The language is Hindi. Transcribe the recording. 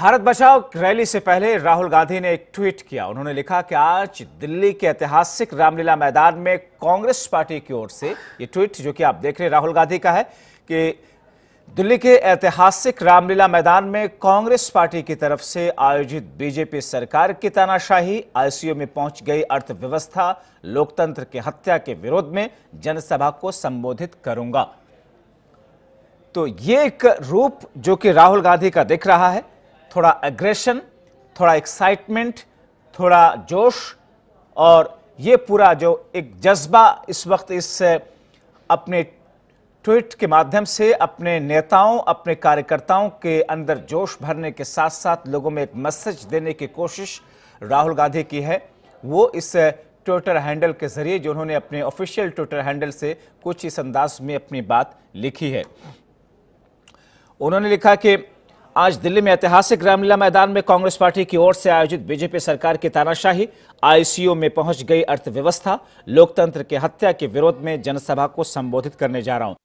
भारत बचाओ रैली से पहले राहुल गांधी ने एक ट्वीट किया उन्होंने लिखा कि आज दिल्ली के ऐतिहासिक रामलीला मैदान में कांग्रेस पार्टी की ओर से ये ट्वीट जो कि आप देख रहे हैं राहुल गांधी का है कि दिल्ली के ऐतिहासिक रामलीला मैदान में कांग्रेस पार्टी की तरफ से आयोजित बीजेपी सरकार की तानाशाही आईसीयू में पहुंच गई अर्थव्यवस्था लोकतंत्र की हत्या के विरोध में जनसभा को संबोधित करूंगा तो ये एक रूप जो कि राहुल गांधी का दिख रहा है थोड़ा एग्रेशन थोड़ा एक्साइटमेंट थोड़ा जोश और ये पूरा जो एक जज्बा इस वक्त इस अपने ट्वीट के माध्यम से अपने नेताओं अपने कार्यकर्ताओं के अंदर जोश भरने के साथ साथ लोगों में एक मैसेज देने की कोशिश राहुल गांधी की है वो इस ट्विटर हैंडल के जरिए जो उन्होंने अपने ऑफिशियल ट्विटर हैंडल से कुछ इस अंदाज में अपनी बात लिखी है उन्होंने लिखा कि आज दिल्ली में ऐतिहासिक रामलीला मैदान में कांग्रेस पार्टी की ओर से आयोजित बीजेपी सरकार की तानाशाही आईसीयू में पहुंच गई अर्थव्यवस्था लोकतंत्र के हत्या के विरोध में जनसभा को संबोधित करने जा रहा हूं